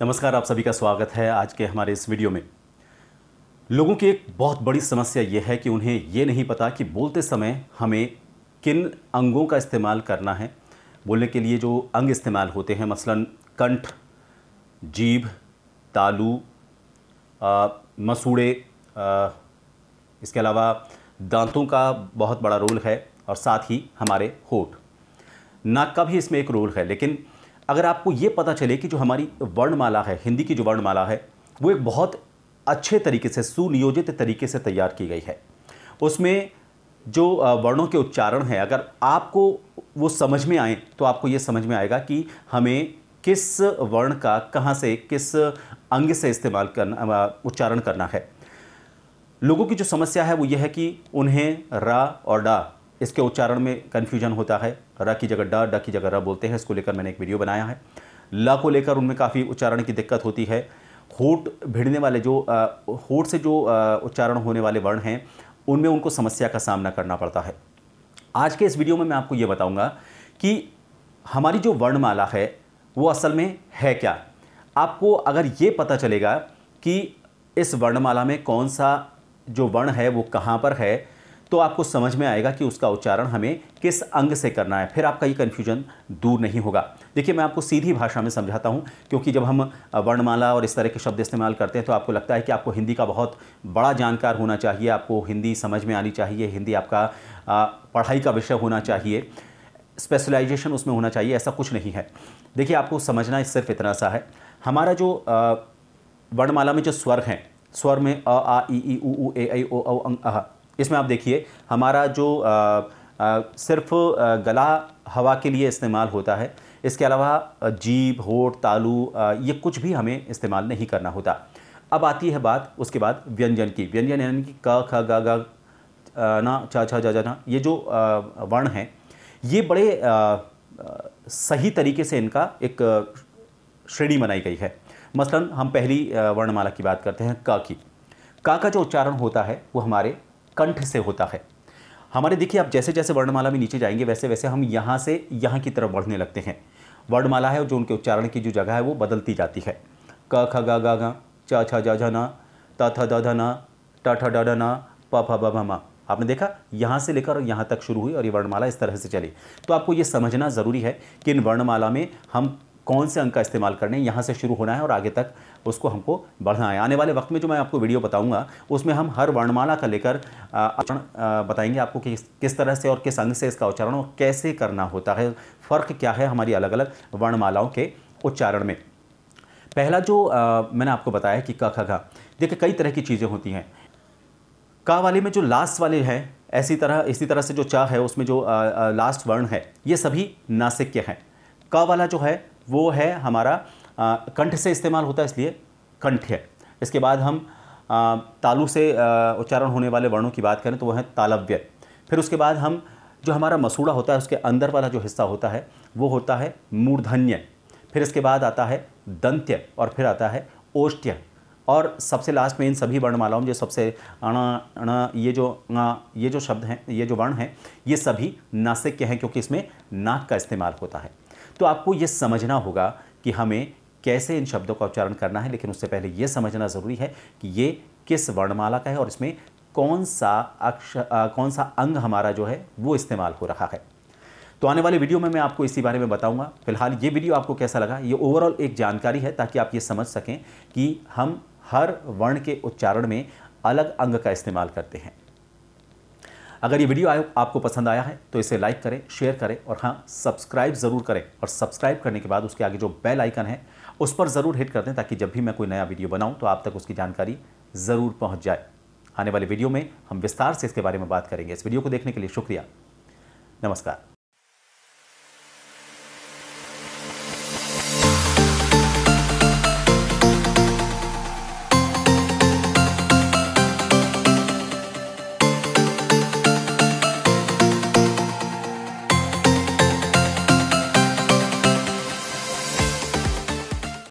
नमस्कार आप सभी का स्वागत है आज के हमारे इस वीडियो में लोगों की एक बहुत बड़ी समस्या ये है कि उन्हें ये नहीं पता कि बोलते समय हमें किन अंगों का इस्तेमाल करना है बोलने के लिए जो अंग इस्तेमाल होते हैं मसलन कंठ जीभ तालू मसूड़े इसके अलावा दांतों का बहुत बड़ा रोल है और साथ ही हमारे होठ नाक का भी इसमें एक रोल है लेकिन अगर आपको ये पता चले कि जो हमारी वर्णमाला है हिंदी की जो वर्णमाला है वो एक बहुत अच्छे तरीके से सुनियोजित तरीके से तैयार की गई है उसमें जो वर्णों के उच्चारण हैं अगर आपको वो समझ में आए तो आपको ये समझ में आएगा कि हमें किस वर्ण का कहाँ से किस अंग से इस्तेमाल करना उच्चारण करना है लोगों की जो समस्या है वो यह है कि उन्हें रा और डा इसके उच्चारण में कन्फ्यूजन होता है र की जगह ड ड की जगह र बोलते हैं इसको लेकर मैंने एक वीडियो बनाया है ल को लेकर उनमें काफ़ी उच्चारण की दिक्कत होती है होठ भिड़ने वाले जो होठ से जो उच्चारण होने वाले वर्ण हैं उनमें उनको समस्या का सामना करना पड़ता है आज के इस वीडियो में मैं आपको ये बताऊंगा कि हमारी जो वर्णमाला है वो असल में है क्या आपको अगर ये पता चलेगा कि इस वर्णमाला में कौन सा जो वर्ण है वो कहाँ पर है तो आपको समझ में आएगा कि उसका उच्चारण हमें किस अंग से करना है फिर आपका ये कन्फ्यूजन दूर नहीं होगा देखिए मैं आपको सीधी भाषा में समझाता हूँ क्योंकि जब हम वर्णमाला और इस तरह के शब्द इस्तेमाल करते हैं तो आपको लगता है कि आपको हिंदी का बहुत बड़ा जानकार होना चाहिए आपको हिंदी समझ में आनी चाहिए हिंदी आपका पढ़ाई का विषय होना चाहिए स्पेशलाइजेशन उसमें होना चाहिए ऐसा कुछ नहीं है देखिए आपको समझना सिर्फ इतना सा है हमारा जो वर्णमाला में जो स्वर हैं स्वर में अ आ ई ई ऊ ए ओ अंग अह इसमें आप देखिए हमारा जो आ, आ, सिर्फ गला हवा के लिए इस्तेमाल होता है इसके अलावा जीभ होठ तालू आ, ये कुछ भी हमें इस्तेमाल नहीं करना होता अब आती है बात उसके बाद व्यंजन की व्यंजन यानी कि क ख ग ग ना चा छा जा ना ये जो वर्ण हैं ये बड़े आ, आ, सही तरीके से इनका एक श्रेणी बनाई गई है मसलन हम पहली वर्णमाला की बात करते हैं क की का का जो उच्चारण होता है वो हमारे कंठ से होता है हमारे देखिए आप जैसे जैसे वर्णमाला में नीचे जाएंगे वैसे वैसे हम यहाँ से यहाँ की तरफ बढ़ने लगते हैं वर्णमाला है जो उनके उच्चारण की जो जगह है वो बदलती जाती है क ख गा गा च चा छा जा झा ना ता था दा धा ना टा ठा ड न प फ ब भ म आपने देखा यहाँ से लेकर यहाँ तक शुरू हुई और ये वर्णमाला इस तरह से चली तो आपको ये समझना ज़रूरी है कि इन वर्णमाला में हम कौन से अंक का इस्तेमाल करने यहाँ से शुरू होना है और आगे तक उसको हमको बढ़ना है आने वाले वक्त में जो मैं आपको वीडियो बताऊँगा उसमें हम हर वर्णमाला का लेकर उच्चारण बताएंगे आपको कि किस तरह से और किस अंग से इसका उच्चारण और कैसे करना होता है फ़र्क क्या है हमारी अलग अलग वर्णमालाओं के उच्चारण में पहला जो आ, मैंने आपको बताया कि क ख देखिए कई तरह की चीज़ें होती हैं क वाले में जो लास्ट वाले हैं ऐसी तरह इसी तरह से जो चाह है उसमें जो आ, आ, लास्ट वर्ण है ये सभी नासिक के हैं क वाला जो है वो है हमारा कंठ से इस्तेमाल होता है इसलिए कंठ्य इसके बाद हम आ, तालु से उच्चारण होने वाले वर्णों की बात करें तो वह है तालव्य फिर उसके बाद हम जो हमारा मसूड़ा होता है उसके अंदर वाला जो हिस्सा होता है वो होता है मूर्धन्य फिर इसके बाद आता है दंत्य और फिर आता है ओष्ट्य और सबसे लास्ट में इन सभी वर्णमालाओं में जो सबसे अणा अणा ये जो ये जो शब्द हैं ये जो वर्ण हैं ये सभी नासिक के हैं क्योंकि इसमें नाक का इस्तेमाल होता है तो आपको ये समझना होगा कि हमें कैसे इन शब्दों का उच्चारण करना है लेकिन उससे पहले ये समझना ज़रूरी है कि ये किस वर्णमाला का है और इसमें कौन सा अक्ष कौन सा अंग हमारा जो है वो इस्तेमाल हो रहा है तो आने वाले वीडियो में मैं आपको इसी बारे में बताऊंगा फिलहाल ये वीडियो आपको कैसा लगा ये ओवरऑल एक जानकारी है ताकि आप ये समझ सकें कि हम हर वर्ण के उच्चारण में अलग अंग का इस्तेमाल करते हैं अगर ये वीडियो आपको पसंद आया है तो इसे लाइक करें शेयर करें और हाँ सब्सक्राइब ज़रूर करें और सब्सक्राइब करने के बाद उसके आगे जो बेल आइकन है उस पर ज़रूर हिट कर दें ताकि जब भी मैं कोई नया वीडियो बनाऊँ तो आप तक उसकी जानकारी ज़रूर पहुँच जाए आने वाले वीडियो में हम विस्तार से इसके बारे में बात करेंगे इस वीडियो को देखने के लिए शुक्रिया नमस्कार